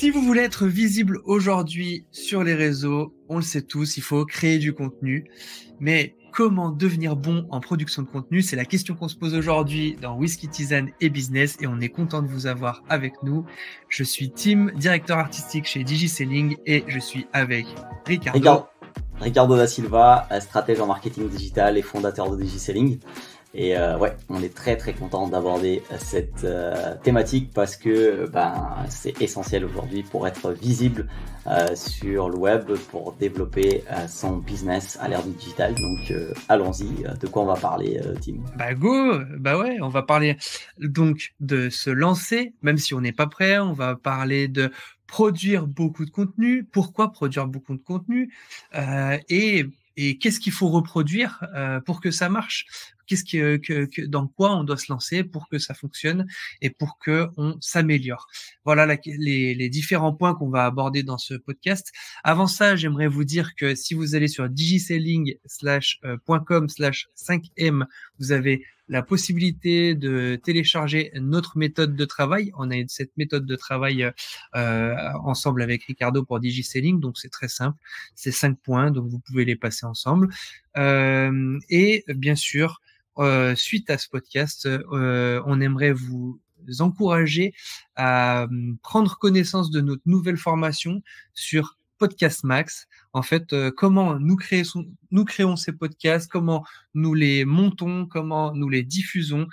Si vous voulez être visible aujourd'hui sur les réseaux, on le sait tous, il faut créer du contenu. Mais comment devenir bon en production de contenu C'est la question qu'on se pose aujourd'hui dans Whisky Tisane et Business et on est content de vous avoir avec nous. Je suis Tim, directeur artistique chez DigiSelling et je suis avec Ricardo. Ricardo, Ricardo da Silva, stratège en marketing digital et fondateur de DigiSelling. Et euh, ouais, on est très très content d'aborder cette euh, thématique parce que ben, c'est essentiel aujourd'hui pour être visible euh, sur le web, pour développer son business à l'ère du digital. Donc allons-y, de quoi on va parler, Tim Bah go, bah ouais, on va parler donc de se lancer, même si on n'est pas prêt, on va parler de produire beaucoup de contenu, pourquoi produire beaucoup de contenu et qu'est-ce qu'il faut reproduire pour que ça marche qu'est-ce que, dans quoi on doit se lancer pour que ça fonctionne et pour que on s'améliore. Voilà les, différents points qu'on va aborder dans ce podcast. Avant ça, j'aimerais vous dire que si vous allez sur digiselling.com euh, 5M, vous avez la possibilité de télécharger notre méthode de travail. On a cette méthode de travail euh, ensemble avec Ricardo pour DigiSelling, donc c'est très simple. C'est cinq points, donc vous pouvez les passer ensemble. Euh, et bien sûr, euh, suite à ce podcast, euh, on aimerait vous encourager à hum, prendre connaissance de notre nouvelle formation sur Podcast Max. En fait, euh, comment nous, nous, créons ces podcasts, comment nous les montons, comment nous les diffusons.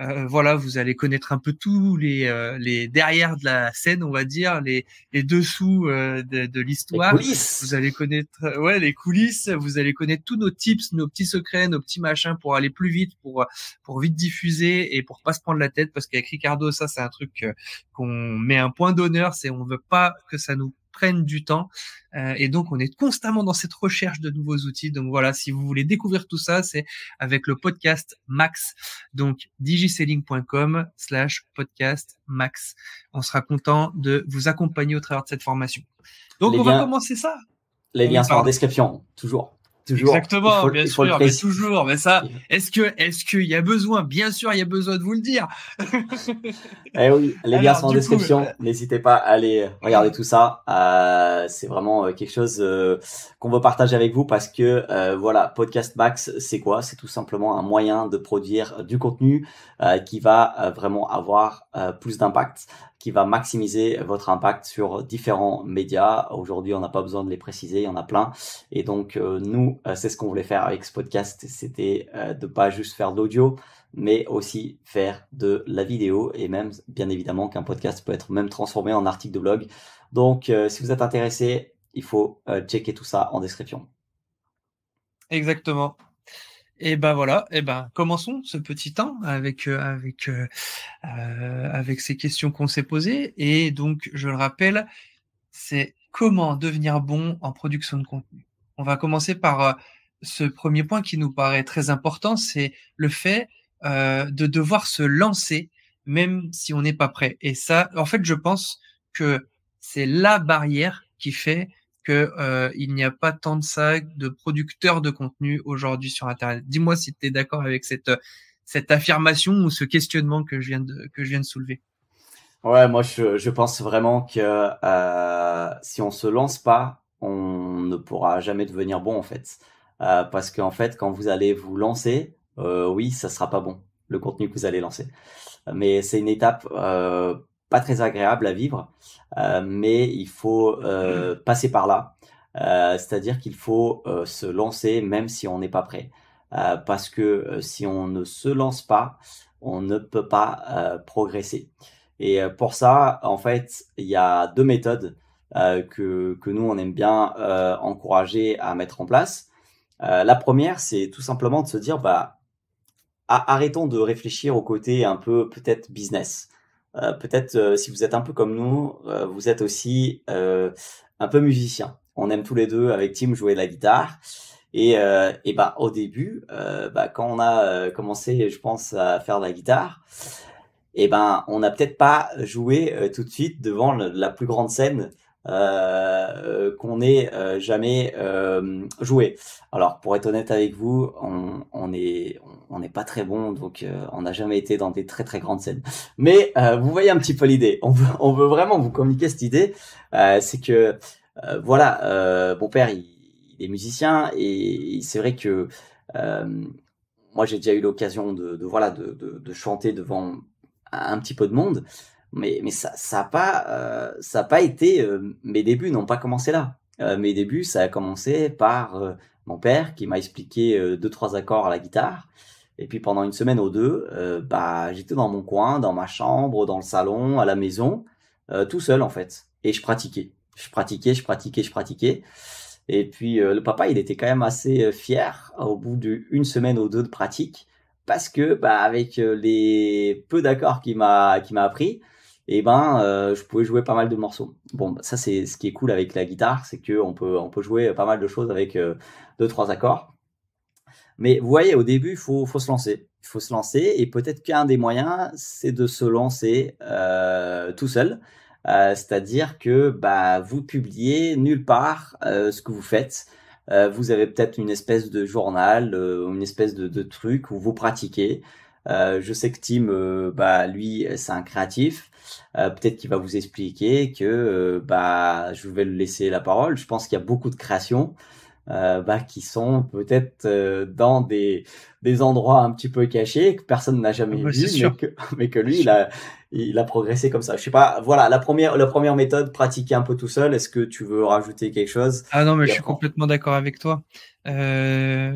Euh, voilà, vous allez connaître un peu tous les, euh, les derrière de la scène, on va dire, les, les dessous de, de l'histoire. Vous allez connaître ouais, les coulisses, vous allez connaître tous nos tips, nos petits secrets, nos petits machins pour aller plus vite, pour, pour vite diffuser et pour pas se prendre la tête parce qu'avec Ricardo, ça, c'est un truc qu'on met un point d'honneur, c'est on veut pas que ça nous prennent du temps. Euh, et donc, on est constamment dans cette recherche de nouveaux outils. Donc voilà, si vous voulez découvrir tout ça, c'est avec le podcast Max. Donc, digiselling.com slash podcast Max. On sera content de vous accompagner au travers de cette formation. Donc, on va commencer ça. Les liens sont en description, toujours. Exactement, bien sûr, mais toujours. Mais ça, est-ce que, est-ce qu'il y a besoin Bien sûr, il y a besoin de vous le dire. eh oui, les gars sont en description. Euh, n'hésitez pas à aller regarder tout ça. Euh, c'est vraiment euh, quelque chose qu'on veut partager avec vous parce que voilà, Podcast Max, c'est quoi C'est tout simplement un moyen de produire du contenu qui va vraiment avoir plus d'impact va maximiser votre impact sur différents médias. Aujourd'hui, on n'a pas besoin de les préciser, il y en a plein. Et donc, euh, nous, euh, c'est ce qu'on voulait faire avec ce podcast, c'était euh, de pas juste faire de l'audio, mais aussi faire de la vidéo et même, bien évidemment, qu'un podcast peut être même transformé en article de blog. Donc, si vous êtes intéressé, il faut checker tout ça en description. Exactement. Et ben voilà, et ben commençons ce petit temps avec euh, avec euh, euh, avec ces questions qu'on s'est posées et donc je le rappelle, c'est comment devenir bon en production de contenu. On va commencer par ce premier point qui nous paraît très important, c'est le fait de devoir se lancer même si on n'est pas prêt. Et ça, en fait, je pense que c'est la barrière qui fait qu'il euh, n'y a pas tant de ça de producteurs de contenu aujourd'hui sur Internet. Dis-moi si tu es d'accord avec cette, cette affirmation ou ce questionnement que je viens de, que je viens de soulever. Ouais, moi je, je pense vraiment que euh, si on se lance pas, on ne pourra jamais devenir bon en fait. Euh, parce qu'en fait, quand vous allez vous lancer, oui, ça sera pas bon le contenu que vous allez lancer. Mais c'est une étape très agréable à vivre, euh, mais il faut euh, mmh. passer par là. Euh, c'est-à-dire qu'il faut se lancer même si on n'est pas prêt. parce que si on ne se lance pas, on ne peut pas progresser. Et pour ça, en fait, il y a deux méthodes que, nous, on aime bien encourager à mettre en place. la première, c'est tout simplement de se dire, bah, arrêtons de réfléchir au côté un peu peut-être business. Euh, peut-être euh, si vous êtes un peu comme nous, euh, vous êtes aussi un peu musicien. On aime tous les deux avec Tim jouer de la guitare. Et, bah, au début, bah, quand on a commencé, je pense, à faire de la guitare, et eh ben, on n'a peut-être pas joué tout de suite devant la plus grande scène euh, euh, qu'on n'ait euh, jamais joué. Alors pour être honnête avec vous, on, on n'est pas très bon, donc on n'a jamais été dans des très très grandes scènes. Mais vous voyez un petit peu l'idée. On veut, vraiment vous communiquer cette idée, c'est que voilà, mon père il, est musicien et, c'est vrai que moi j'ai déjà eu l'occasion de, voilà de chanter devant un petit peu de monde mais, mais ça n'a pas, euh, ça pas été. Euh, mes débuts n'ont pas commencé là. Euh, mes débuts, ça a commencé par mon père qui m'a expliqué deux, trois accords à la guitare. Et puis pendant une semaine ou deux, bah, j'étais dans mon coin, dans ma chambre, dans le salon, à la maison, tout seul en fait. Et je pratiquais. Je pratiquais, je pratiquais, je pratiquais. Et puis le papa, il était quand même assez fier au bout d'une semaine ou deux de pratique parce que bah, avec les peu d'accords qu'il m'a, qu'il m'a appris, et eh ben euh, je pouvais jouer pas mal de morceaux. Bon, bah, ça c'est ce qui est cool avec la guitare, c'est que on peut on peut jouer pas mal de choses avec euh, deux trois accords. Mais vous voyez, au début, il faut, se lancer. Il faut se lancer et peut-être qu'un des moyens, c'est de se lancer euh, tout seul. C'est-à-dire que bah, vous publiez nulle part ce que vous faites. vous avez peut-être une espèce de journal, une espèce de, de, truc où vous pratiquez. je sais que Tim, bah, lui, c'est un créatif. Euh, peut-être qu'il va vous expliquer que euh, bah, je vais le laisser la parole. Je pense qu'il y a beaucoup de créations euh, bah, qui sont peut-être dans des, des endroits un petit peu cachés que personne n'a jamais ah bah, vu, mais que, lui, il a, il a progressé comme ça. Je sais pas. Voilà, la première, la première méthode, pratiquer un peu tout seul. Est-ce que tu veux rajouter quelque chose Ah non, mais je suis complètement d'accord avec toi. la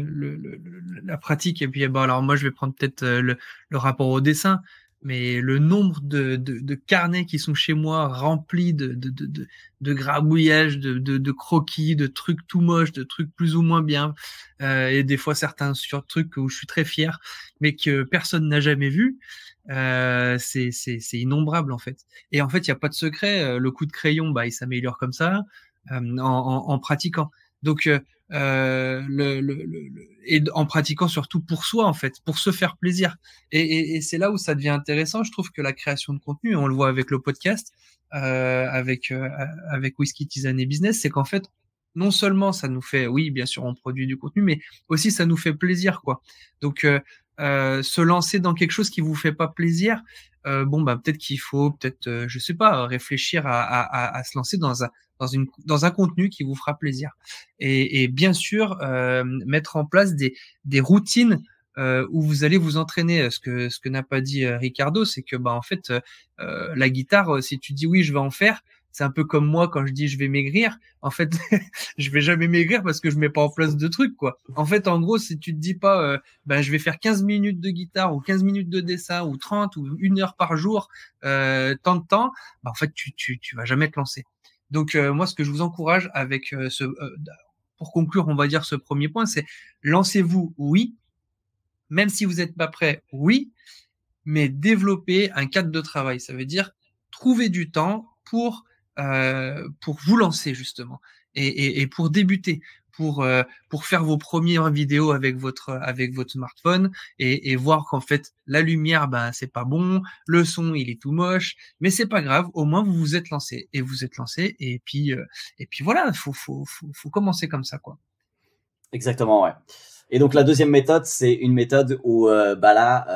pratique et puis alors moi je vais prendre peut-être le, le, rapport au dessin mais le nombre de, de, de, carnets qui sont chez moi remplis de, de, de, de grabouillages, de, de, croquis, de trucs tout moches, de trucs plus ou moins bien, euh, et des fois certains sur trucs où je suis très fier, mais que personne n'a jamais vu, euh, c'est innombrable en fait. Et en fait, il n'y a pas de secret, euh, le coup de crayon, bah, il s'améliore comme ça, euh, en, en, en, pratiquant. Donc, euh, le, le, et en pratiquant surtout pour soi en fait, pour se faire plaisir. Et, et, et c'est là où ça devient intéressant. Je trouve que la création de contenu, on le voit avec le podcast, euh, avec euh, avec Whisky Tisane et Business, c'est qu'en fait non seulement ça nous fait, oui, bien sûr, on produit du contenu, mais aussi ça nous fait plaisir, quoi. Donc, euh, euh, se lancer dans quelque chose qui vous fait pas plaisir, euh, bon bah peut-être qu'il faut peut-être euh, je sais pas réfléchir à, à, à, se lancer dans un dans une dans un contenu qui vous fera plaisir et, et bien sûr euh, mettre en place des des routines euh, où vous allez vous entraîner. Ce que ce que n'a pas dit Ricardo, c'est que bah en fait la guitare, si tu dis oui je vais en faire, c'est un peu comme moi quand je dis je vais maigrir. En fait, je vais jamais maigrir parce que je mets pas en place de trucs, quoi. En fait, en gros, si tu te dis pas, ben, je vais faire 15 minutes de guitare ou 15 minutes de dessin ou 30 ou une heure par jour, euh, tant de temps, ben, en fait, tu, tu, vas jamais te lancer. Donc, euh, moi, ce que je vous encourage avec ce, pour conclure, on va dire ce premier point, c'est lancez-vous, oui. Même si vous n'êtes pas prêt, oui. Mais développez un cadre de travail. Ça veut dire trouver du temps pour euh, pour vous lancer justement et, et, pour débuter, pour, euh, pour faire vos premières vidéos avec votre, avec votre smartphone et, voir qu'en fait la lumière, ben, c'est pas bon, le son, il est tout moche, mais c'est pas grave, au moins vous vous êtes lancé et vous êtes lancé et puis, euh, et puis voilà, faut, faut, faut, faut, commencer comme ça quoi. Exactement, ouais. Et donc la deuxième méthode, c'est une méthode où bah là,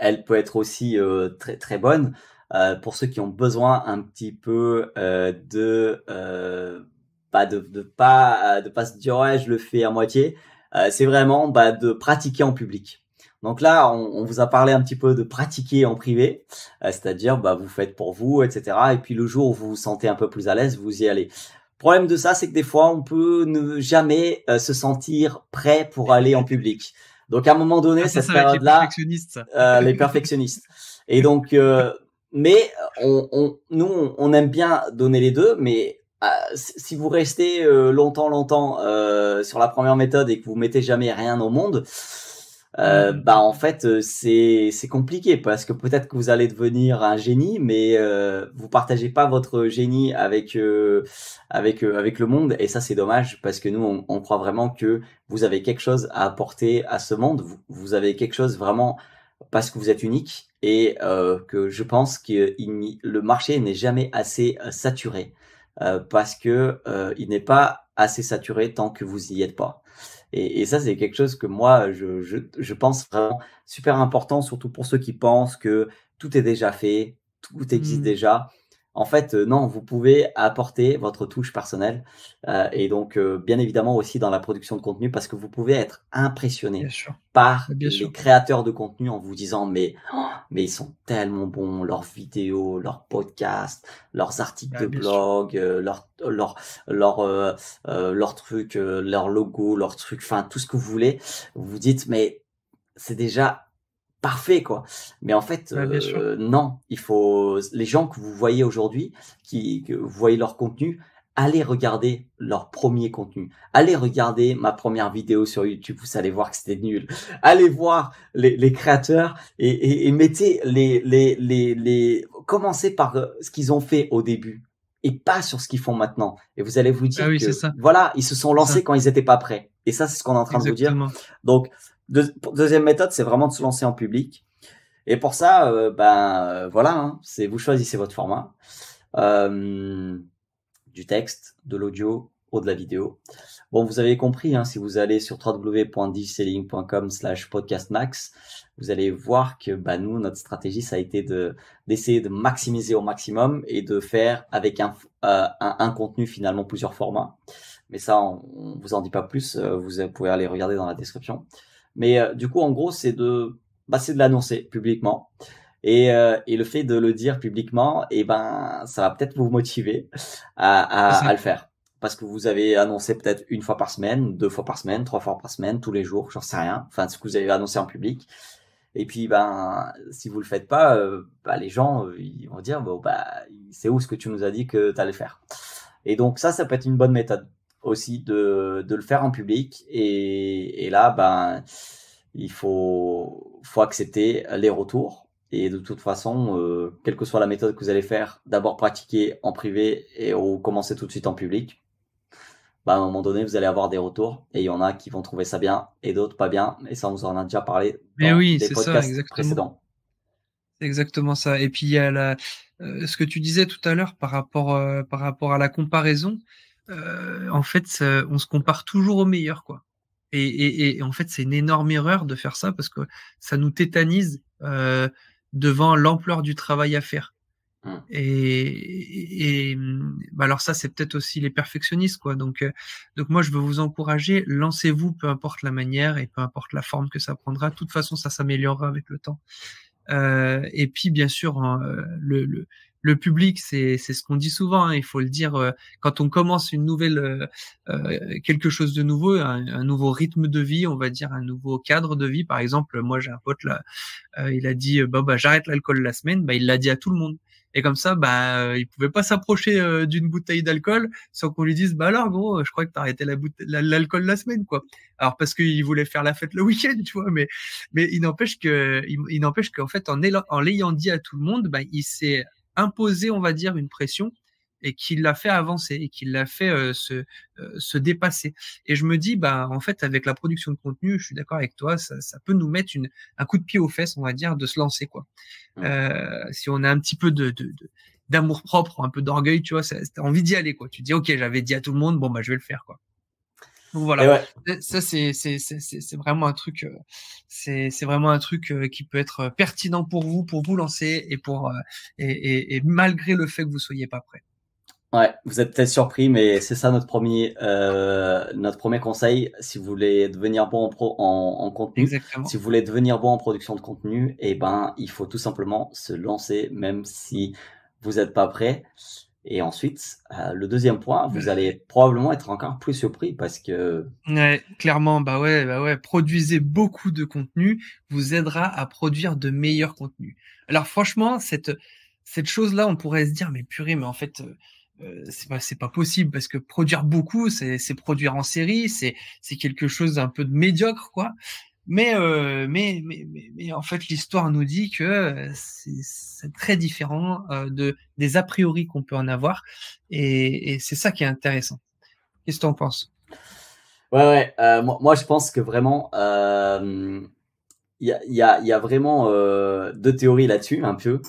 elle peut être aussi très très bonne. Euh, pour ceux qui ont besoin un petit peu euh, euh, bah, de, pas de, pas de pas se dire ouais je le fais à moitié. c'est vraiment bah, de pratiquer en public. Donc là, on, vous a parlé un petit peu de pratiquer en privé, c'est-à-dire bah, vous faites pour vous, etc. Et puis le jour où vous vous sentez un peu plus à l'aise, vous y allez Le problème de ça, c'est que des fois, on peut ne jamais se sentir prêt pour aller en public. Donc, à un moment donné, ah, cette période-là, les perfectionnistes. les perfectionnistes. Et donc, mais euh, on, on, nous, on aime bien donner les deux, mais euh, si vous restez euh, longtemps, longtemps euh, sur la première méthode et que vous mettez jamais rien au monde, euh, hmm. bah en fait c'est c'est compliqué parce que peut-être que vous allez devenir un génie, mais euh, vous partagez pas votre génie avec avec avec le monde et ça c'est dommage parce que nous on, on, croit vraiment que vous avez quelque chose à apporter à ce monde, vous, vous avez quelque chose vraiment parce que vous êtes unique et euh, que je pense que le marché n'est jamais assez euh, saturé euh, parce que il n'est pas assez saturé tant que vous n'y êtes pas. Et, ça, c'est quelque chose que moi, je, pense vraiment super important, surtout pour ceux qui pensent que tout est déjà fait, tout existe mmh. déjà. En fait, euh, non, vous pouvez apporter votre touche personnelle euh, et donc euh, bien évidemment aussi dans la production de contenu parce que vous pouvez être impressionné par les créateurs de contenu en vous disant mais oh, mais ils sont tellement bons leurs vidéos, leurs podcasts, leurs articles ah, de blog, leurs leur leurs logos, leurs trucs. logo, enfin tout ce que vous voulez. Vous vous dites mais c'est déjà parfait quoi. Mais en fait, euh, non, il faut les gens que vous voyez aujourd'hui, qui que vous voyez leur contenu, allez regarder leur premier contenu. Allez regarder ma première vidéo sur YouTube, vous allez voir que c'était nul. Allez voir les, les créateurs et, et, mettez les, les, les, les, commencez par euh, ce qu'ils ont fait au début et pas sur ce qu'ils font maintenant. Et vous allez vous ah dire que, ça. voilà, ils se sont lancés quand ils n'étaient pas prêts. Et ça, c'est ce qu'on est en train de vous dire. Donc, deuxième méthode, c'est vraiment de se lancer en public. Et pour ça, euh, ben euh, voilà, hein, c'est vous choisissez votre format, euh, du texte, de l'audio ou de la vidéo. Bon, vous avez compris, hein, si vous allez sur www.digiselling.com/slash podcastmax, vous allez voir que ben, nous, notre stratégie, ça a été de d'essayer de maximiser au maximum et de faire avec un, un, contenu finalement plusieurs formats. Mais ça, on, on vous en dit pas plus. Vous pouvez aller regarder dans la description. Mais euh, du coup, en gros, c'est de, bah, de l'annoncer publiquement. Et, euh, et, le fait de le dire publiquement, et eh ben, ça va peut-être vous motiver à, le faire. Parce que vous avez annoncé peut-être une fois par semaine, deux fois par semaine, trois fois par semaine, tous les jours, j'en sais rien. Enfin, ce que vous avez annoncé en public. Et puis, ben, si vous le faites pas, euh, bah, les gens, ils vont dire, bon, bah, c'est où ce que tu nous as dit que tu allais faire. Et donc, ça, ça peut être une bonne méthode aussi de, le faire en public. Et, là, ben, il faut, accepter les retours. Et de toute façon, euh, quelle que soit la méthode que vous allez faire, d'abord pratiquer en privé et ou commencer tout de suite en public. Ben, à un moment donné, vous allez avoir des retours et il y en a qui vont trouver ça bien et d'autres pas bien. Et ça, on vous en a déjà parlé dans Mais oui, précédents. C'est exactement ça. Et puis, il y a euh, ce que tu disais tout à l'heure par, euh, par rapport à la comparaison. Euh, en fait, on se compare toujours au meilleur, quoi. Et, en fait, c'est une énorme erreur de faire ça parce que ça nous tétanise euh, devant l'ampleur du travail à faire. Mmh. Et, mmh, bah, alors ça, c'est peut-être aussi les perfectionnistes, quoi. Donc, euh, donc moi, je veux vous encourager. Lancez-vous, peu importe la manière et peu importe la forme que ça prendra. De toute façon, ça s'améliorera avec le temps. et puis, bien sûr, hein, le, le public, c'est ce qu'on dit souvent. Hein, il faut le dire euh, quand on commence une nouvelle euh, euh, quelque chose de nouveau, un, nouveau rythme de vie, on va dire un nouveau cadre de vie. Par exemple, moi j'ai un pote là, il a dit bah, bah j'arrête l'alcool la semaine. Bah il l'a dit à tout le monde. Et comme ça, bah il pouvait pas s'approcher d'une bouteille d'alcool sans qu'on lui dise bah alors gros, je crois que as arrêté l'alcool la, semaine quoi. Alors parce qu'il voulait faire la fête le week-end, tu vois. Mais mais il n'empêche que il, il n'empêche qu'en fait en l'ayant dit à tout le monde, bah il s'est imposé, on va dire, une pression et qui l'a fait avancer et qui l'a fait euh, se, euh, se dépasser. Et je me dis, bah, en fait, avec la production de contenu, je suis d'accord avec toi, ça, peut nous mettre une, un coup de pied aux fesses, on va dire, de se lancer, quoi. Mmh. Euh, si on a un petit peu de, de, d'amour propre, un peu d'orgueil, tu vois, t'as envie d'y aller, quoi. Tu dis, ok, j'avais dit à tout le monde, bon, bah, je vais le faire, quoi voilà, ça c'est vraiment un truc, euh, c'est vraiment un truc euh, qui peut être euh, pertinent pour vous, pour vous lancer et pour et, malgré le fait que vous soyez pas prêt. Ouais, vous êtes peut-être surpris, mais c'est ça notre premier, notre premier conseil. Si vous voulez devenir bon en, pro, en, contenu, si vous voulez devenir bon en production de contenu, eh ben, il faut tout simplement se lancer, même si vous n'êtes pas prêt. Et ensuite, euh, le deuxième point, vous allez probablement être encore plus surpris parce que. Ouais, clairement, bah ouais, bah ouais, produisez beaucoup de contenu vous aidera à produire de meilleurs contenus. Alors franchement, cette, cette chose-là, on pourrait se dire, mais purée, mais en fait, euh, euh c'est pas, pas possible parce que produire beaucoup, c'est produire en série, c'est quelque chose d'un peu de médiocre, quoi. Euh, mais, mais, en fait, l'histoire nous dit que euh, c'est très différent euh, de, des a priori qu'on peut en avoir. Et, c'est ça qui est intéressant. Qu'est-ce que tu en penses Ouais, ouais. moi, je pense que vraiment, il y, a, y, a, vraiment deux théories là-dessus, un peu.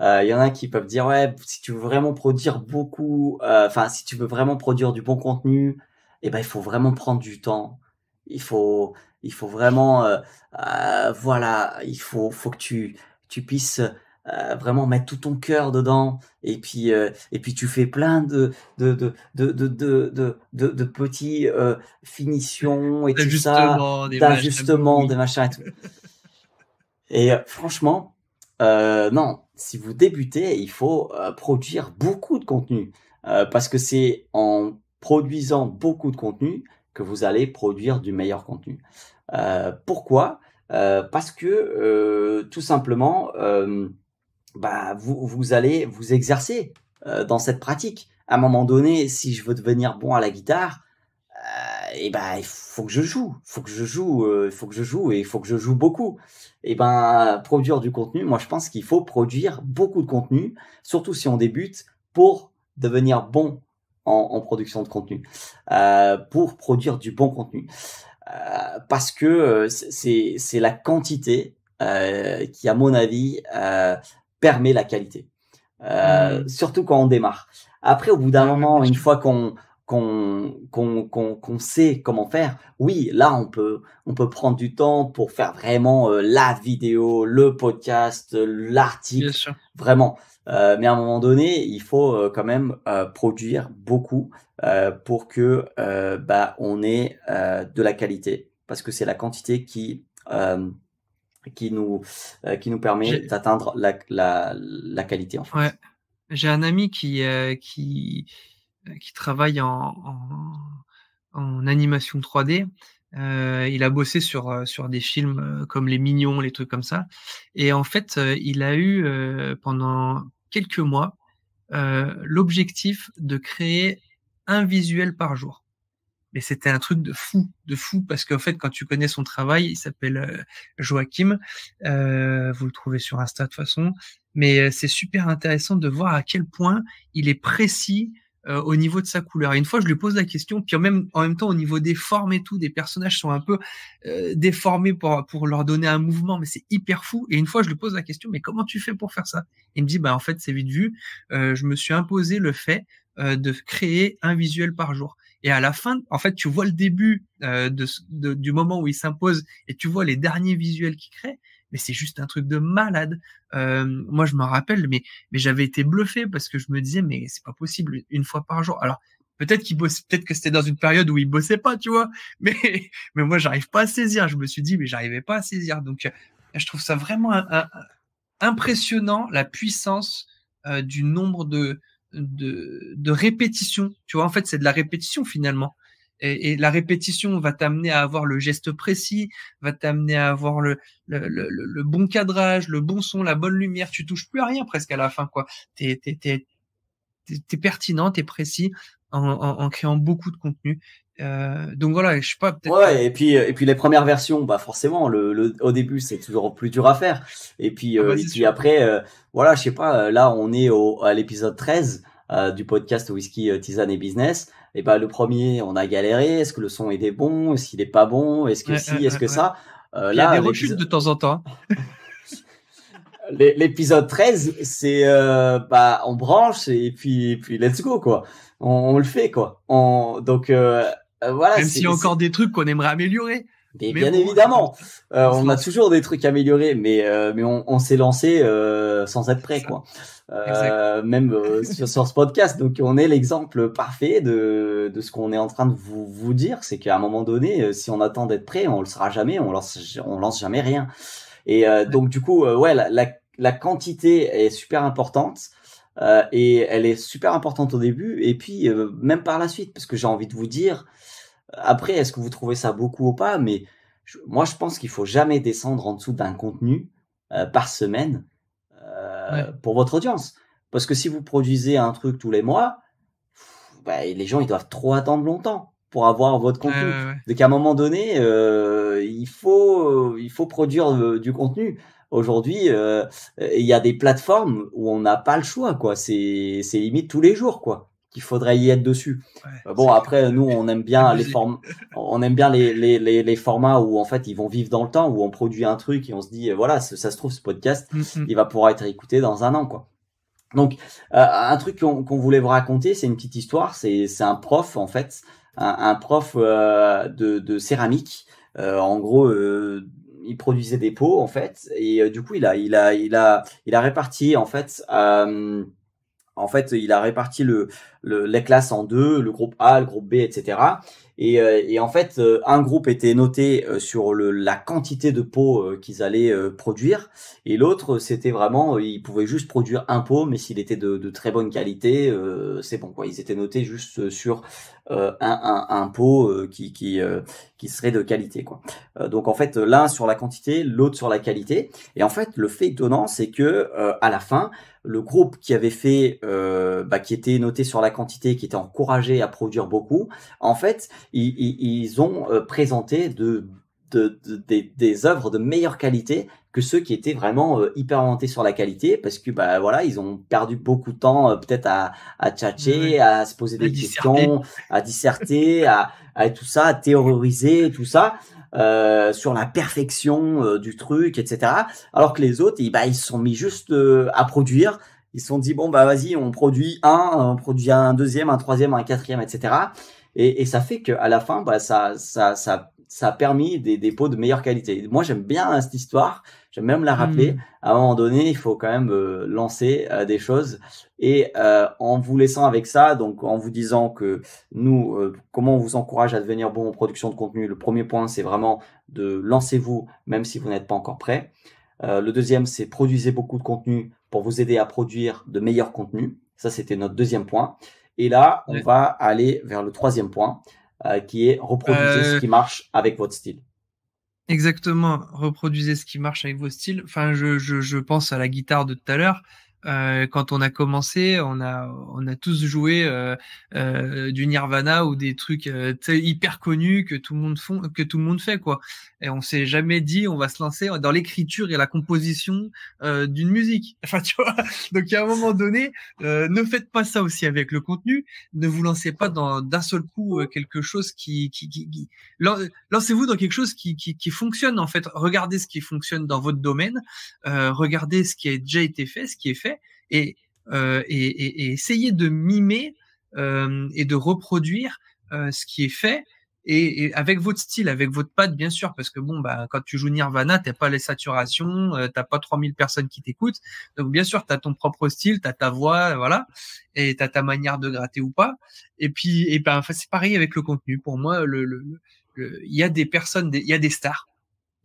Il y en a qui peuvent dire, ouais, si tu veux vraiment produire beaucoup, enfin, si tu veux vraiment produire du bon contenu, eh ben, il faut vraiment prendre du temps il faut, il faut vraiment, euh, euh, voilà, il faut, faut que tu, tu puisses euh, vraiment mettre tout ton cœur dedans et puis et puis tu fais plein de de de de de de, petits finitions et tout ça d'ajustements des machins et tout et franchement non si vous débutez il faut produire beaucoup de contenu parce que c'est en produisant beaucoup de contenu que vous allez produire du meilleur contenu. Euh, pourquoi euh, Parce que euh, tout simplement, bah, vous, allez vous exercer dans cette pratique. À un moment donné, si je veux devenir bon à la guitare, et eh ben, il faut que je joue, il faut que je joue, il faut que je joue et il faut que je joue beaucoup. Et eh ben produire du contenu, moi je pense qu'il faut produire beaucoup de contenu, surtout si on débute, pour devenir bon en, production de contenu euh, pour produire du bon contenu. Euh, parce que euh, c'est la quantité qui, à mon avis, permet la qualité. Mmh. Surtout quand on démarre. Après, au bout d'un moment, une fois qu'on qu'on sait comment faire. Oui, là on peut on peut prendre du temps pour faire vraiment euh, la vidéo, le podcast, euh, l'article, vraiment. Euh, mais à un moment donné, il faut quand même produire beaucoup pour que bah on ait de la qualité parce que c'est la quantité qui qui nous qui nous permet d'atteindre la, qualité en J'ai un ami qui qui euh, qui travaille en, animation 3D. Euh, il a bossé sur, euh, sur des films comme Les Mignons, les trucs comme ça. Et en fait, il a eu pendant quelques mois l'objectif de créer un visuel par jour. Mais c'était un truc de fou, de fou, parce qu'en fait, quand tu connais son travail, il s'appelle Joachim. vous le trouvez sur Insta de toute façon. Mais c'est super intéressant de voir à quel point il est précis euh, au niveau de sa couleur. Et une fois, je lui pose la question, puis même en même temps au niveau des formes et tout, des personnages sont un peu euh, déformés pour pour leur donner un mouvement, mais c'est hyper fou. Et une fois, je lui pose la question, mais comment tu fais pour faire ça Il me dit, bah en fait, c'est vite vu. Euh, je me suis imposé le fait de créer un visuel par jour. Et à la fin, en fait, tu vois le début du moment où il s'impose et tu vois les derniers visuels qu'il crée mais c'est juste un truc de malade. Euh, moi, je m'en rappelle, mais, mais j'avais été bluffé parce que je me disais, mais c'est pas possible, une fois par jour. Alors, peut-être qu'il peut-être que c'était dans une période où il bossait pas, tu vois, mais, mais moi, j'arrive pas à saisir. Je me suis dit, mais j'arrivais pas à saisir. Donc, euh, je trouve ça vraiment impressionnant, la puissance euh, du nombre de, de, de répétitions. Tu vois, en fait, c'est de la répétition finalement. Et, la répétition va t'amener à avoir le geste précis, va t'amener à avoir le, bon cadrage, le bon son, la bonne lumière. Tu touches plus à rien presque à la fin, quoi. T'es, pertinent, tu es pertinent, précis en, créant beaucoup de contenu. Euh, donc voilà, je sais pas. Ouais, et puis euh, et puis les premières versions, bah forcément, le, au début c'est toujours plus dur à faire. Et puis ah bah, euh, puis après, voilà, je sais pas. Là, on est à l'épisode 13 euh, du podcast Whisky, euh, Tisane et Business, et eh ben, le premier, on a galéré. Est-ce que le son était bon est-ce qu'il n'est pas bon Est-ce que si Est-ce que ça euh, Il y a là, des rechutes de temps en temps. Hein. L'épisode 13, c'est bah on branche et puis puis let's go quoi. On, le fait quoi. donc voilà. Même s'il y a encore des trucs qu'on aimerait améliorer. bien évidemment, on a toujours des trucs à mais mais on, s'est lancé sans être prêt, quoi. Euh, même euh, sur, sur, ce podcast. Donc on est l'exemple parfait de, de ce qu'on est en train de vous, vous dire, c'est qu'à un moment donné, euh, si on attend d'être prêt, on le sera jamais, on lance, on lance jamais rien. Et donc du coup, ouais, la, la, la, quantité est super importante. et elle est super importante au début et puis même par la suite parce que j'ai envie de vous dire après est-ce que vous trouvez ça beaucoup ou pas mais moi je pense qu'il faut jamais descendre en dessous d'un contenu par semaine euh, pour votre audience. Parce que si vous produisez un truc tous les mois, bah, les gens ils doivent trop attendre longtemps pour avoir votre contenu. Donc à un moment donné, euh, il faut il faut produire euh, du contenu. Aujourd'hui, il y a des plateformes où on n'a pas le choix quoi. C'est c'est limite tous les jours quoi qu'il faudrait y être dessus. Euh, bon après nous on aime bien les formes, on aime bien les, formats où en fait ils vont vivre dans le temps, où on produit un truc et on se dit euh, voilà ça, se trouve ce podcast mm, mm. il va pouvoir être écouté dans un an quoi. Donc euh, un truc qu'on voulait vous raconter c'est une petite histoire, c'est un prof en fait, un, prof de, céramique, en gros il produisait des pots en fait et du coup il a il a il a il a réparti en fait en fait, il a réparti le, les classes en deux, le groupe A, le groupe B, etc. Euh, et, en fait, euh, un groupe était noté euh, sur la quantité de pots qu'ils allaient produire, et l'autre, c'était vraiment, ils pouvaient juste produire un pot, mais s'il était de, très bonne qualité, c'est bon quoi. Ils étaient notés juste sur un, un, pot qui, qui, serait de qualité quoi. donc en fait, l'un sur la quantité, l'autre sur la qualité. Et en fait, le fait étonnant, c'est que à la fin, le groupe qui avait fait, euh, bah, qui était noté sur la quantité, qui était encouragé à produire beaucoup, en fait, ils, ont euh, présenté de, des, des, œuvres de meilleure qualité que ceux qui étaient vraiment euh, hyper orientés sur la qualité, parce que bah voilà, ils ont perdu beaucoup de temps peut-être à, à tchatcher, à se poser des questions, à disserter, à, à, tout ça, à théoriser, tout ça. Euh, sur la perfection euh, du truc, etc. Alors que les autres, ils, eh bah, ben, ils se sont mis juste euh, à produire. Ils se sont dit, bon, bah vas-y, on produit un, on produit un deuxième, un troisième, un quatrième, etc. Et, ça fait à la fin, bah, ça, ça, ça ça a permis des, dépôts de meilleure qualité. Moi, j'aime bien cette histoire. J'aime même la mmh. rappeler. À un moment donné, il faut quand même euh, lancer euh, des choses. Et euh, en vous laissant avec ça, donc en vous disant que nous, comment on vous encourage à devenir bon en production de contenu, le premier point, c'est vraiment de lancer vous même si vous n'êtes pas encore prêt. le deuxième, c'est produisez beaucoup de contenu pour vous aider à produire de meilleurs contenus. Ça, c'était notre deuxième point. Et là, on va aller vers le troisième point. Euh, qui est reproduisez ce euh, qui marche avec votre style. Exactement, reproduisez ce qui marche avec vos styles. Enfin, je, je pense à la guitare de tout à l'heure. Euh, quand on a commencé, on a, on a tous joué euh, euh du Nirvana ou des trucs euh, hyper connus que tout le monde font, que tout le monde fait quoi. Et on s'est jamais dit on va se lancer dans l'écriture et la composition d'une musique. Enfin tu vois. Donc à un moment donné, ne faites pas ça aussi avec le contenu. Ne vous lancez pas dans d'un seul coup quelque chose qui, qui, qui, lancez-vous dans quelque chose qui, qui, qui fonctionne en fait. Regardez ce qui fonctionne dans votre domaine. regardez ce qui a déjà été fait, ce qui est fait et, euh, et, et, essayer de mimer euh, et de reproduire euh, ce qui est fait. Et, avec votre style, avec votre patte, bien sûr, parce que bon, bah, quand tu joues Nirvana, t'as pas les saturations, euh, t'as pas 3000 personnes qui t'écoutent. Donc, bien sûr, t'as ton propre style, t'as ta voix, euh, voilà, et t'as ta manière de gratter ou pas. Et puis, et ben, enfin, c'est pareil avec le contenu. Pour moi, il le, le, y a des personnes, il y a des stars,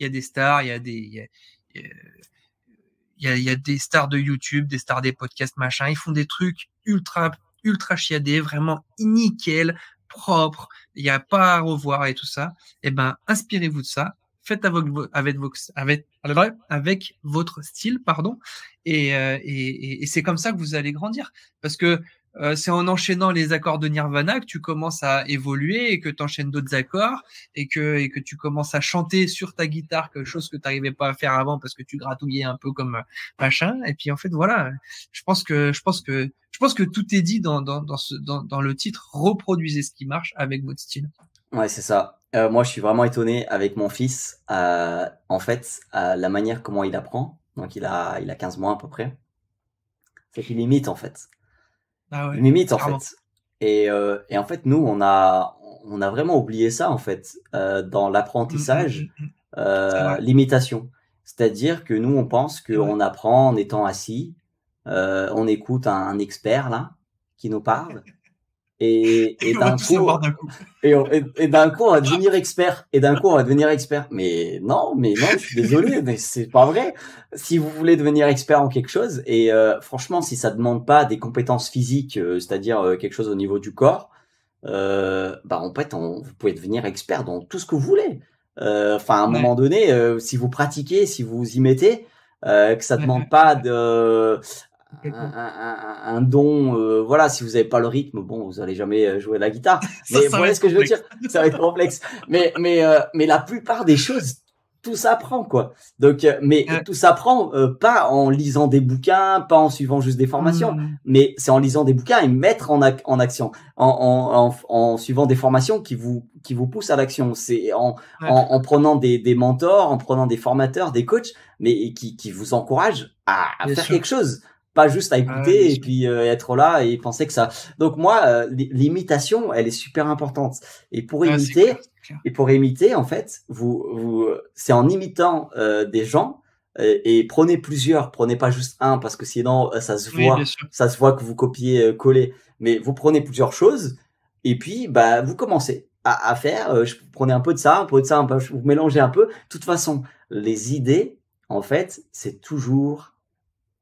il y a des stars, il y a des, y a, y a des stars de YouTube, des stars des podcasts, machin. Ils font des trucs ultra, ultra chiadés, vraiment nickel, propre, il n'y a pas à revoir et tout ça, eh ben, inspirez-vous de ça. Faites avec, avec, avec, avec votre style, pardon, euh, et, et, et c'est comme ça que vous allez grandir. Parce que euh, c'est en enchaînant les accords de Nirvana que tu commences à évoluer et que tu enchaînes d'autres accords et que, tu commences à chanter sur ta guitare quelque chose que tu n'arrivais pas à faire avant parce que tu gratouillais un peu comme euh, machin. Et puis en fait, voilà, je pense que, pense je pense que tout est dit dans, le titre Reproduisez ce qui marche avec votre style. Ouais, c'est ça. Euh, moi, je suis vraiment étonné avec mon fils, en fait, la manière comment il apprend. Donc, il a, il 15 mois à peu près. C'est qu'il imite, en fait. Ah Une limite, en fait. Euh, et, en fait, nous, on a, on a vraiment oublié ça, en fait, euh, dans l'apprentissage, mm, mm, mm, euh, l'imitation. C'est-à-dire que nous, on pense qu'on apprend en étant assis, on écoute un, expert, là, qui nous parle, Et, d'un coup, Et, d'un coup, on va devenir expert. Et d'un coup, on va devenir expert. Mais non, mais non, je suis désolé, mais c'est pas vrai. Si vous voulez devenir expert en quelque chose, et euh, franchement, si ça demande pas des compétences physiques, euh, c'est-à-dire euh, quelque chose au niveau du corps, bah en fait, vous pouvez devenir expert dans tout ce que vous voulez. Enfin, à un moment donné, si vous pratiquez, si vous y mettez, que ça demande pas de un, don. Euh, voilà, si vous n'avez pas le rythme, bon, vous n'allez jamais euh, jouer la guitare. mais ce que je veux dire. Ça va être complexe. mais mais euh, mais la plupart des choses, tout s'apprend quoi. Donc mais tout s'apprend pas en lisant des bouquins, pas en suivant juste des formations, mmh. mais c'est en lisant des bouquins et mettre en en action, en en, suivant des formations qui vous qui vous poussent à l'action. C'est en, en, prenant des des mentors, en prenant des formateurs, des coachs, mais qui qui vous encouragent à, faire quelque chose pas juste à ah, écouter et puis euh, être là et penser que ça. Donc moi, euh, l'imitation, elle est super importante. Et pour ah, imiter, et pour imiter, en fait, vous, vous, c'est en imitant euh, des gens et, prenez plusieurs, prenez pas juste un parce que sinon ça se voit, ça se voit que vous copiez collez. Mais vous prenez plusieurs choses et puis bah vous commencez à, faire. je prenais un peu de ça, un peu de ça, un peu, vous mélangez un peu. De toute façon, les idées, en fait, c'est toujours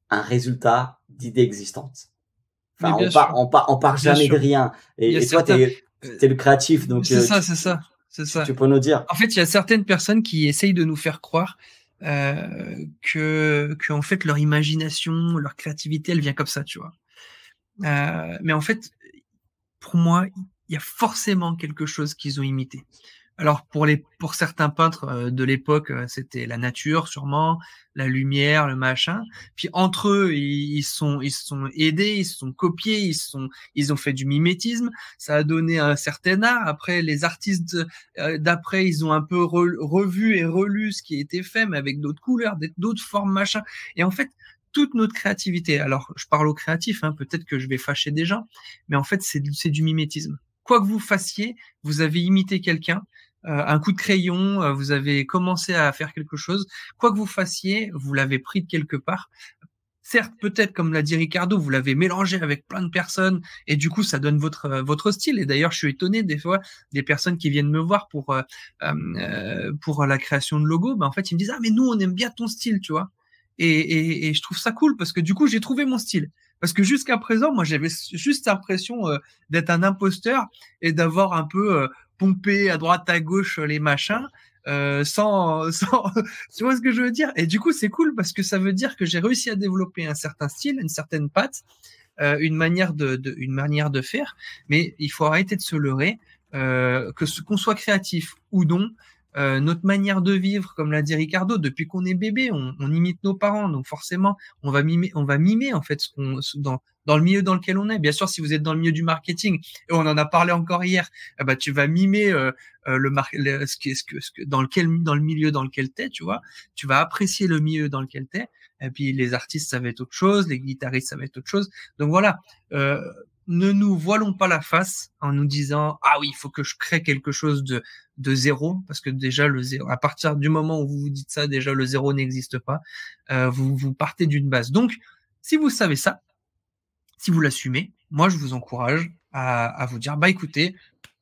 un résultat d'idées existantes. Enfin, on ne on, jamais de rien. Et, toi, t'es es le créatif, donc. C'est euh, ça, c'est ça, Tu peux nous dire. En fait, il y a certaines personnes qui essayent de nous faire croire euh, que, que en fait leur imagination, leur créativité, elle vient comme ça, tu vois. Euh, mais en fait, pour moi, il y a forcément quelque chose qu'ils ont imité. Alors pour les pour certains peintres euh, de l'époque, euh, c'était la nature sûrement, la lumière, le machin. Puis entre eux, ils, sont ils sont aidés, ils sont copiés, ils sont ils ont fait du mimétisme. Ça a donné un certain art. Après, les artistes euh, d'après, ils ont un peu revu et relu ce qui a été fait, mais avec d'autres couleurs, d'autres formes, machin. Et en fait, toute notre créativité. Alors je parle au créatif, hein, peut-être que je vais fâcher des gens, mais en fait c'est c'est du mimétisme. Quoi que vous fassiez, vous avez imité quelqu'un, euh, un coup de crayon, euh, vous avez commencé à faire quelque chose. Quoi que vous fassiez, vous l'avez pris de quelque part. Certes, peut-être, comme l'a dit Ricardo, vous l'avez mélangé avec plein de personnes et du coup, ça donne votre euh, votre style. Et d'ailleurs, je suis étonné des fois des personnes qui viennent me voir pour pour la création de logo. Ben, en fait, ils me disent ah mais nous on aime bien ton style, tu vois. Et, et, je trouve ça cool parce que du coup, j'ai trouvé mon style. Parce que jusqu'à présent, moi, j'avais juste l'impression d'être un imposteur et d'avoir un peu pomper à droite à gauche les machins. Euh, sans, tu vois ce que je veux dire Et du coup, c'est cool parce que ça veut dire que j'ai réussi à développer un certain style, une certaine patte, euh, une manière de, une manière de faire. Mais il faut arrêter de se leurrer, euh, que ce qu'on soit créatif ou non. notre manière de vivre, comme l'a dit Ricardo, depuis qu'on est bébé, on, imite nos parents, donc forcément, on va mimer, on va mimer en fait ce qu'on dans dans le milieu dans lequel on est. Bien sûr, si vous êtes dans le milieu du marketing, et on en a parlé encore hier, eh ben, tu vas mimer euh, euh, le, ce, que, ce, que, ce que, dans lequel dans le milieu dans lequel t'es, tu vois. Tu vas apprécier le milieu dans lequel tu es, Et puis les artistes, ça va être autre chose, les guitaristes, ça va être autre chose. Donc voilà. Euh, ne nous voilons pas la face en nous disant ah oui il faut que je crée quelque chose de de zéro parce que déjà le zéro à partir du moment où vous vous dites ça déjà le zéro n'existe pas euh, vous vous partez d'une base donc si vous savez ça si vous l'assumez, moi, je vous encourage à, vous dire, bah écoutez,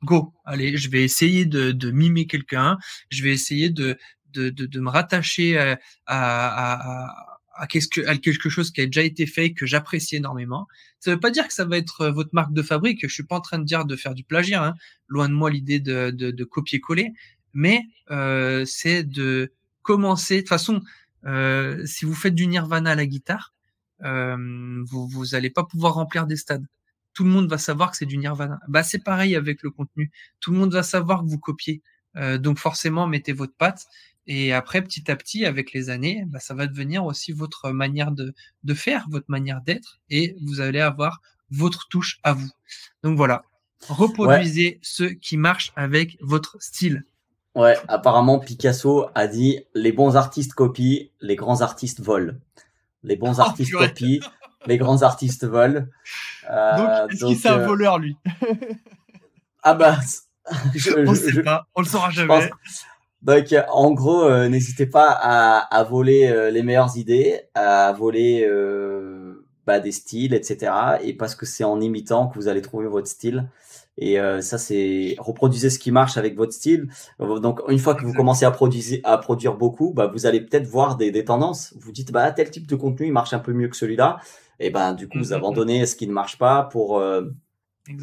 go, allez, je vais essayer de, de mimer quelqu'un, je vais essayer de, de, me rattacher à, à, à à quelque, chose qui a déjà été fait et que j'apprécie énormément. Ça ne veut pas dire que ça va être euh, votre marque de fabrique. Je suis pas en train de dire de faire du plagiat. Hein. Loin de moi l'idée de, copier-coller, mais euh, c'est de commencer. De toute façon, euh, si vous faites du Nirvana à la guitare, euh, vous n'allez allez pas pouvoir remplir des stades. Tout le monde va savoir que c'est du Nirvana. Bah c'est pareil avec le contenu. Tout le monde va savoir que vous copiez. Euh, donc forcément mettez votre patte. Et après petit à petit avec les années, bah, ça va devenir aussi votre manière de faire, votre manière d'être, et vous allez avoir votre touche à vous. Donc voilà, reproduisez ce qui marche avec votre style. Ouais, apparemment Picasso a dit les bons artistes copient, les grands artistes volent les bons oh, artistes copient, les grands artistes volent. Euh, donc, est-ce qu'il c'est un euh, voleur, lui Ah bah, je, on ne pas, on le saura jamais. Donc, en gros, euh, n'hésitez pas à, voler les meilleures idées, à voler bah, des styles, etc. Et parce que c'est en imitant que vous allez trouver votre style. Et euh, ça, c'est reproduisez ce qui marche avec votre style. Donc, une fois que vous commencez à produire, à produire beaucoup, bah, vous allez peut-être voir des, des tendances. Vous dites, bah, tel type de contenu, il marche un peu mieux que celui-là. Et ben, du coup, vous abandonnez ce qui ne marche pas pour, euh,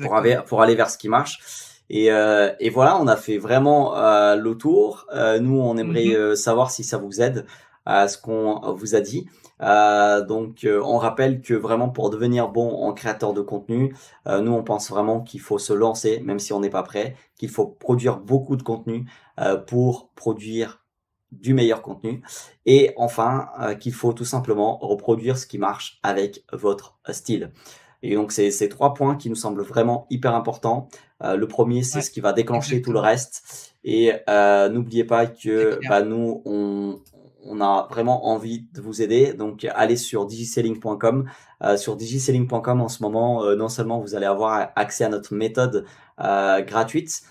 pour, aller, vers ce qui marche. Et, euh, et voilà, on a fait vraiment le tour. nous, on aimerait mhm. savoir si ça vous aide à ce qu'on vous a dit. Euh, donc, euh, on rappelle que vraiment pour devenir bon en créateur de contenu, euh, nous on pense vraiment qu'il faut se lancer, même si on n'est pas prêt, qu'il faut produire beaucoup de contenu pour produire du meilleur contenu. Et enfin, qu'il faut tout simplement reproduire ce qui marche avec votre style. Et donc, c'est ces trois points qui nous semblent vraiment hyper importants. le premier, c'est ce qui va déclencher tout le reste. Et n'oubliez pas que bah, nous, on, on a vraiment envie de vous aider. Donc allez sur digiselling.com. Euh, sur digiselling.com en ce moment, euh, non seulement vous allez avoir accès à notre méthode euh, gratuite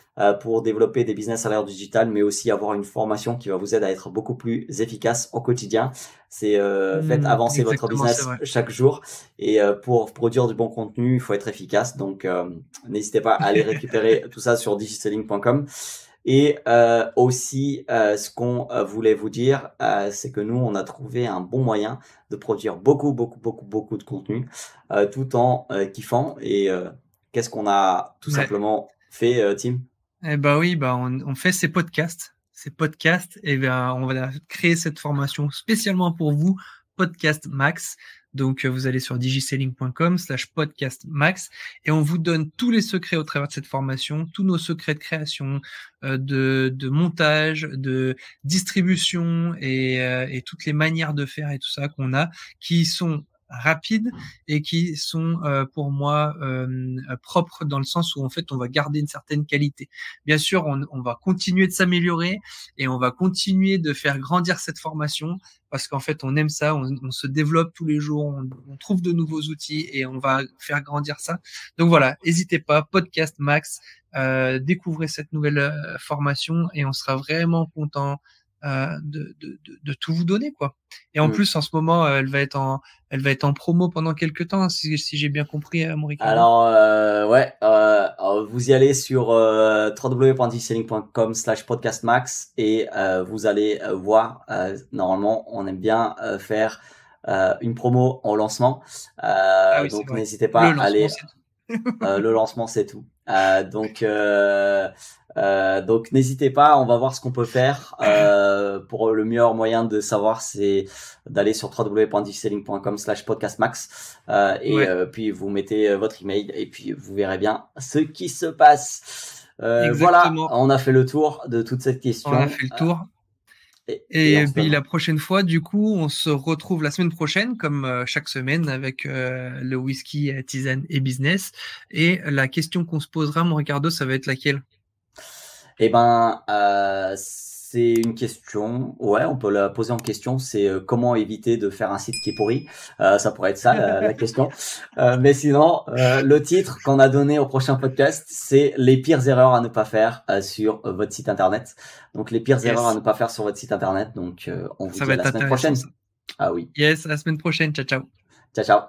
pour développer des business à l'ère digitale, mais aussi avoir une formation qui va vous aider à être beaucoup plus efficace au quotidien. C'est mmh, faire avancer votre business chaque jour. Et pour produire du bon contenu, il faut être efficace. Donc n'hésitez pas à aller récupérer tout ça sur digiselling.com. Et euh, aussi, euh, ce qu'on euh, voulait vous dire, c'est que nous, on a trouvé un bon moyen de produire beaucoup, beaucoup, beaucoup, beaucoup de contenu, mhm. tout en kiffant. Et qu'est-ce qu'on a tout simplement fait, Tim Eh bah oui, bah on, fait ces podcasts, ces podcasts, et eh bien on va créer cette formation spécialement pour vous, Podcast Max. Donc, euh, vous allez sur digiselling.com slash podcast max et on vous donne tous les secrets au travers de cette formation, tous nos secrets de création, euh, de, de, montage, de distribution et, euh, et toutes les manières de faire et tout ça qu'on a qui sont rapides et qui sont euh, pour moi euh, propres dans le sens où en fait on va garder une certaine qualité. Bien sûr, on, va continuer de s'améliorer et on va continuer de faire grandir cette formation parce qu'en fait on aime ça, on, se développe tous les jours, on, trouve de nouveaux outils et on va faire grandir ça. Donc voilà, n'hésitez pas, podcast Max, euh, découvrez cette nouvelle formation et on sera vraiment content euh, de, tout vous donner quoi. Et en mmh. plus en ce moment elle va être en elle va être en promo pendant quelques temps si, j'ai bien compris euh, Alors euh, ouais, vous y allez sur euh, podcast podcastmax et vous allez voir normalement on aime bien faire une promo en lancement. Ah donc n'hésitez pas à aller le lancement c'est tout. donc euh, donc n'hésitez pas, on va voir ce qu'on peut faire. Euh, pour le meilleur moyen de savoir, c'est d'aller sur www.diffselling.com/slash podcastmax euh, et puis vous mettez votre email et puis vous verrez bien ce qui se passe. voilà, on a fait le tour de toute cette question. On a fait le tour. Et, puis la prochaine fois, du coup, on se retrouve la semaine prochaine, comme chaque semaine, avec le whisky, tisane et business. Et la question qu'on se posera, mon Ricardo, ça va être laquelle eh ben, euh, c'est une question. Ouais, on peut la poser en question. C'est euh, comment éviter de faire un site qui est pourri. Euh, ça pourrait être ça la, question. mais sinon, le titre qu'on a donné au prochain podcast, c'est les pires erreurs à ne pas faire sur votre site internet. Donc les pires erreurs à ne pas faire sur votre site internet. Donc on vous dit va la semaine prochaine. Ah oui. Yes, la semaine prochaine. Ciao ciao. Ciao ciao.